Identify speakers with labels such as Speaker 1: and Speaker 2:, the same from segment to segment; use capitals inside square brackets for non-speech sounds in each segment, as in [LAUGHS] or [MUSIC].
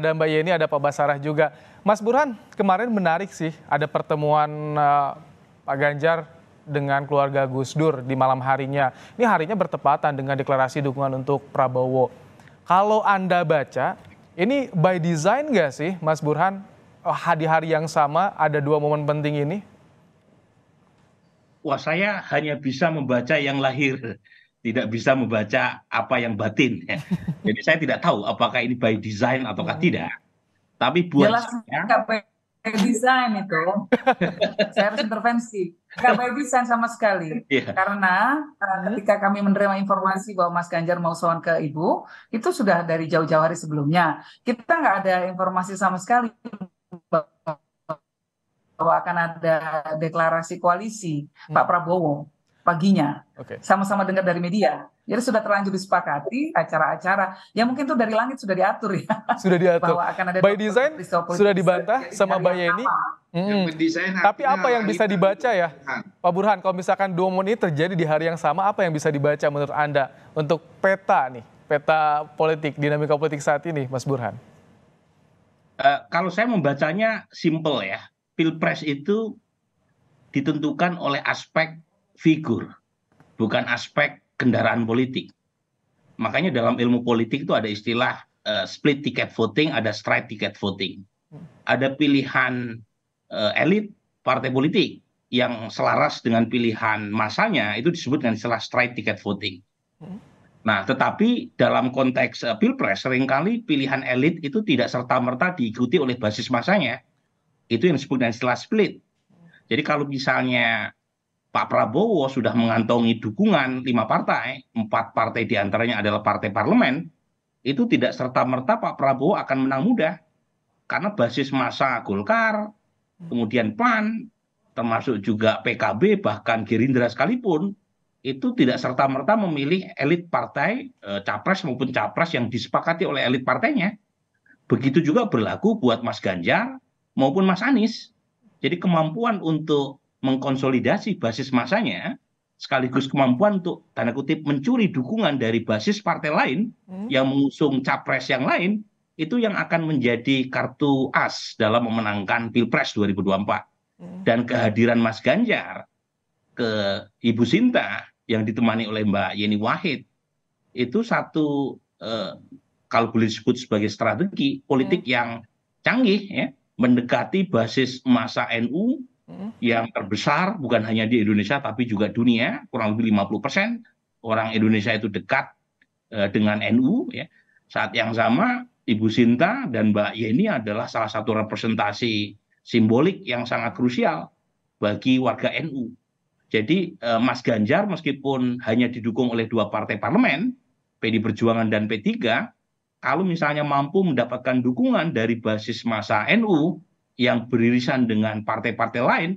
Speaker 1: Ada Mbak Yeni, ada Pak Basarah juga. Mas Burhan, kemarin menarik sih ada pertemuan uh, Pak Ganjar dengan keluarga Gus Dur di malam harinya. Ini harinya bertepatan dengan deklarasi dukungan untuk Prabowo. Kalau Anda baca, ini by design gak sih Mas Burhan? Eh, di hari yang sama ada dua momen penting ini?
Speaker 2: Wah saya hanya bisa membaca yang lahir tidak bisa membaca apa yang batin. Ya. [LAUGHS] Jadi saya tidak tahu apakah ini by design ataukah ya. tidak. Tapi buat Yalah,
Speaker 3: saya by design itu [LAUGHS] saya harus intervensi. Gak by design sama sekali. Yeah. Karena uh, ketika kami menerima informasi bahwa Mas Ganjar mau soan ke Ibu, itu sudah dari jauh-jauh hari sebelumnya. Kita nggak ada informasi sama sekali bahwa akan ada deklarasi koalisi hmm. Pak Prabowo paginya. sama Sama-sama dengar dari media. Jadi sudah terlanjur disepakati acara-acara. Ya mungkin itu dari langit sudah diatur ya. Sudah diatur. Bahwa akan ada By design sudah dibantah Jadi sama Mbak Yeni. Hmm. Tapi apa yang bisa
Speaker 1: dibaca ya? Pak Burhan, kalau misalkan dua ini terjadi di hari yang sama, apa yang bisa dibaca menurut Anda untuk peta nih? Peta politik, dinamika politik saat ini, Mas Burhan. Uh, kalau saya membacanya simple ya.
Speaker 2: Pilpres itu ditentukan oleh aspek figur bukan aspek kendaraan politik makanya dalam ilmu politik itu ada istilah uh, split ticket voting ada straight ticket voting ada pilihan uh, elit partai politik yang selaras dengan pilihan masanya itu disebut dengan istilah straight ticket voting. Nah, tetapi dalam konteks uh, pilpres seringkali pilihan elit itu tidak serta merta diikuti oleh basis masanya. Itu yang disebut dengan istilah split. Jadi kalau misalnya pak prabowo sudah mengantongi dukungan lima partai empat partai diantaranya adalah partai parlemen itu tidak serta merta pak prabowo akan menang mudah karena basis masa golkar hmm. kemudian pan termasuk juga pkb bahkan gerindra sekalipun itu tidak serta merta memilih elit partai eh, capres maupun capres yang disepakati oleh elit partainya. Begitu juga berlaku buat Mas Ganjar maupun Mas Anies. Jadi kemampuan untuk mengkonsolidasi basis masanya sekaligus hmm. kemampuan untuk tanda kutip mencuri dukungan dari basis partai lain hmm. yang mengusung capres yang lain itu yang akan menjadi kartu as dalam memenangkan pilpres 2024 hmm. dan kehadiran Mas Ganjar ke Ibu Sinta yang ditemani oleh Mbak Yeni Wahid itu satu eh, kalau boleh disebut sebagai strategi politik yang canggih ya mendekati basis masa NU yang terbesar bukan hanya di Indonesia tapi juga dunia kurang lebih 50 persen orang Indonesia itu dekat eh, dengan NU ya. saat yang sama Ibu Sinta dan Mbak Yeni adalah salah satu representasi simbolik yang sangat krusial bagi warga NU. Jadi eh, Mas Ganjar meskipun hanya didukung oleh dua partai parlemen, PD Perjuangan dan P3, kalau misalnya mampu mendapatkan dukungan dari basis masa NU, yang beririsan dengan partai partai lain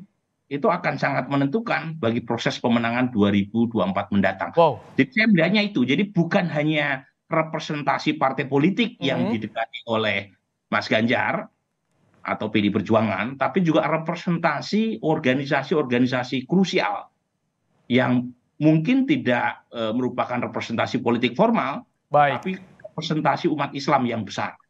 Speaker 2: itu akan sangat menentukan bagi proses pemenangan 2024 mendatang. Wow. Jadi saya melihatnya itu. Jadi bukan hanya representasi partai politik mm -hmm. yang didekati oleh Mas Ganjar atau PD Perjuangan, tapi juga representasi organisasi-organisasi krusial yang mungkin tidak e, merupakan representasi politik formal, Baik. tapi representasi umat Islam yang besar.